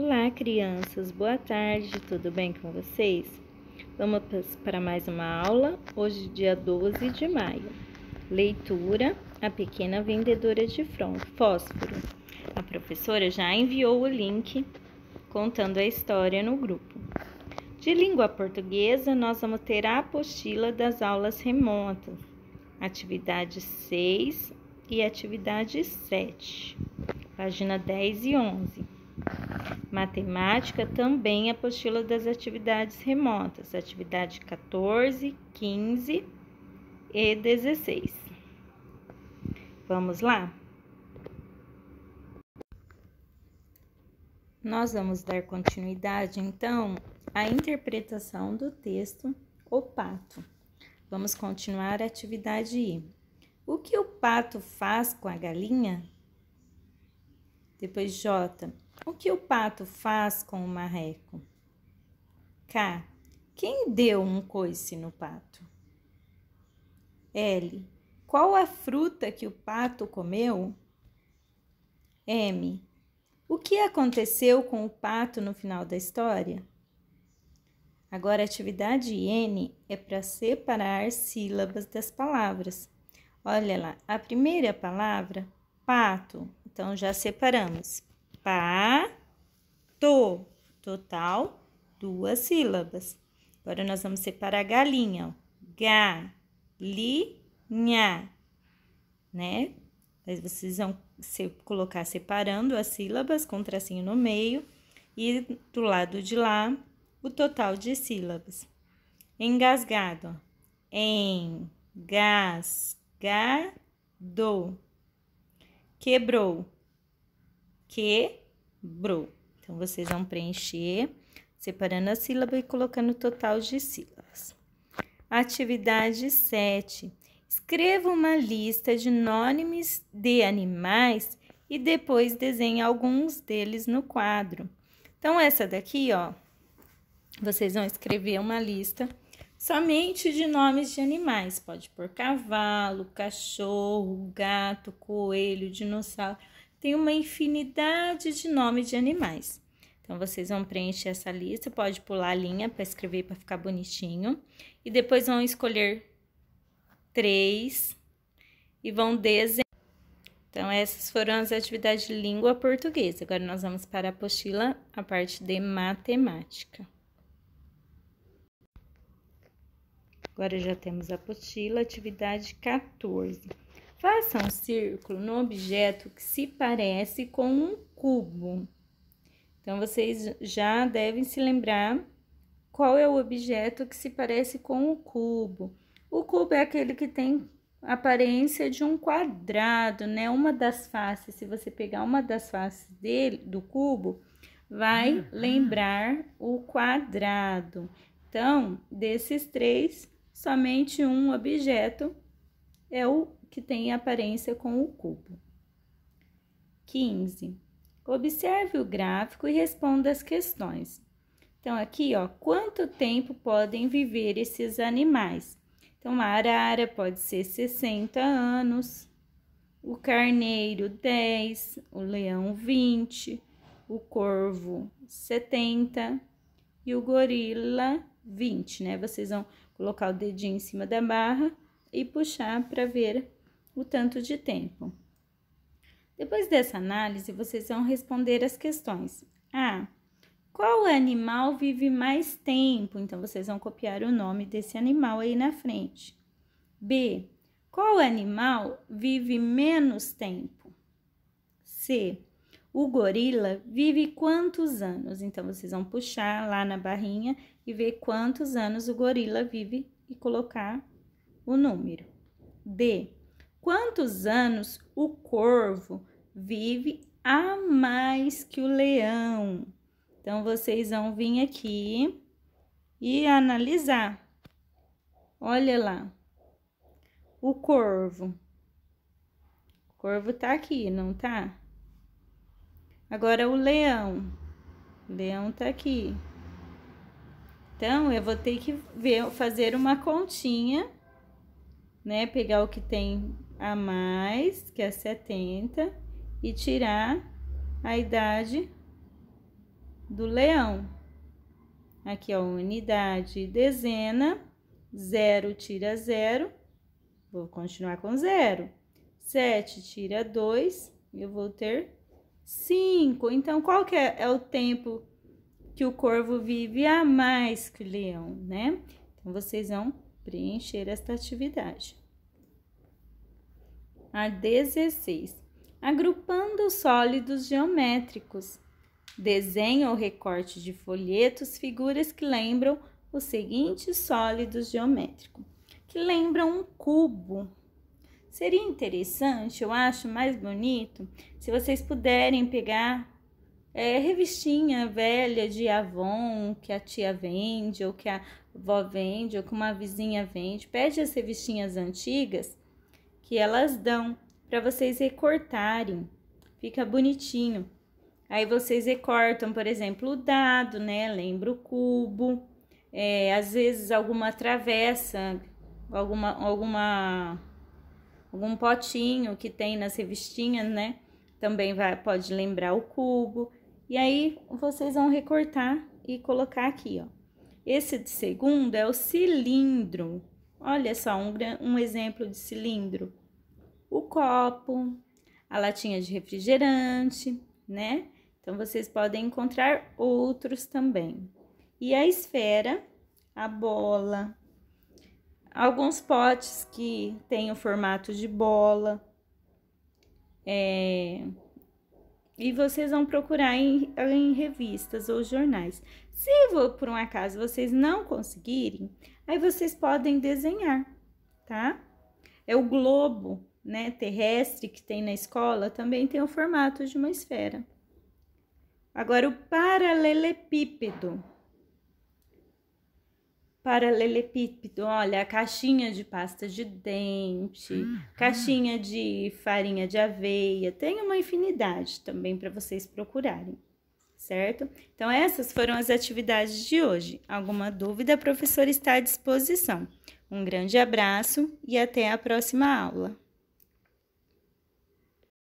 Olá, crianças, boa tarde, tudo bem com vocês? Vamos para mais uma aula, hoje, dia 12 de maio. Leitura: A Pequena Vendedora de Fósforo. A professora já enviou o link contando a história no grupo. De língua portuguesa, nós vamos ter a apostila das aulas remotas, atividade 6 e atividade 7, página 10 e 11. Matemática também apostila das atividades remotas, atividade 14, 15 e 16. Vamos lá? Nós vamos dar continuidade então à interpretação do texto O Pato. Vamos continuar a atividade I. O que o pato faz com a galinha? Depois J. O que o pato faz com o marreco? K. Quem deu um coice no pato? L. Qual a fruta que o pato comeu? M. O que aconteceu com o pato no final da história? Agora, a atividade N é para separar sílabas das palavras. Olha lá, a primeira palavra, pato. Então, já separamos pato. Total, duas sílabas. Agora, nós vamos separar galinha. Galinha, né? Mas vocês vão se colocar separando as sílabas com um tracinho no meio e do lado de lá o total de sílabas. Engasgado. Engasgado. Quebrou quebrou. Então, vocês vão preencher separando a sílaba e colocando o total de sílabas. Atividade 7. Escreva uma lista de nomes de animais e depois desenhe alguns deles no quadro. Então, essa daqui, ó, vocês vão escrever uma lista somente de nomes de animais. Pode pôr cavalo, cachorro, gato, coelho, dinossauro tem uma infinidade de nomes de animais. Então, vocês vão preencher essa lista, pode pular a linha para escrever para ficar bonitinho. E depois vão escolher três e vão desenhar. Então, essas foram as atividades de língua portuguesa. Agora, nós vamos para a apostila, a parte de matemática. Agora já temos a apostila, atividade 14. Faça um círculo no objeto que se parece com um cubo. Então, vocês já devem se lembrar qual é o objeto que se parece com o cubo. O cubo é aquele que tem aparência de um quadrado, né? Uma das faces, se você pegar uma das faces dele, do cubo, vai uhum. lembrar o quadrado. Então, desses três, somente um objeto é o que tem aparência com o cubo. 15. Observe o gráfico e responda as questões. Então, aqui, ó, quanto tempo podem viver esses animais? Então, a arara pode ser 60 anos, o carneiro 10, o leão 20, o corvo 70 e o gorila 20, né? Vocês vão colocar o dedinho em cima da barra e puxar para ver o tanto de tempo. Depois dessa análise, vocês vão responder as questões. A. Ah, qual animal vive mais tempo? Então, vocês vão copiar o nome desse animal aí na frente. B. Qual animal vive menos tempo? C. O gorila vive quantos anos? Então, vocês vão puxar lá na barrinha e ver quantos anos o gorila vive e colocar o número. D. Quantos anos o corvo vive a mais que o leão? Então, vocês vão vir aqui e analisar. Olha lá. O corvo. O corvo tá aqui, não tá? Agora, o leão. O leão tá aqui. Então, eu vou ter que ver, fazer uma continha né? Pegar o que tem a mais, que é 70, e tirar a idade do leão. Aqui, ó, unidade, dezena, zero tira zero, vou continuar com zero. Sete tira dois, eu vou ter cinco. Então, qual que é, é o tempo que o corvo vive a mais que o leão, né? Então, vocês vão preencher esta atividade. A 16. Agrupando sólidos geométricos. Desenho ou recorte de folhetos figuras que lembram os seguintes sólidos geométricos, que lembram um cubo. Seria interessante, eu acho mais bonito, se vocês puderem pegar é, revistinha velha de Avon que a tia vende, ou que a vó vende, ou que uma vizinha vende. Pede as revistinhas antigas que elas dão para vocês recortarem. Fica bonitinho. Aí vocês recortam, por exemplo, o dado, né? Lembra o cubo. É, às vezes alguma travessa, alguma, alguma, algum potinho que tem nas revistinhas, né? Também vai, pode lembrar o cubo. E aí, vocês vão recortar e colocar aqui, ó. Esse de segundo é o cilindro. Olha só, um, um exemplo de cilindro. O copo, a latinha de refrigerante, né? Então, vocês podem encontrar outros também. E a esfera, a bola, alguns potes que têm o formato de bola, é, e vocês vão procurar em, em revistas ou jornais. Se por um acaso vocês não conseguirem, aí vocês podem desenhar, tá? É o globo, né, terrestre que tem na escola, também tem o formato de uma esfera. Agora o paralelepípedo paralelepípedo, olha, caixinha de pasta de dente, uhum. caixinha de farinha de aveia, tem uma infinidade também para vocês procurarem, certo? Então, essas foram as atividades de hoje. Alguma dúvida, a professora está à disposição. Um grande abraço e até a próxima aula.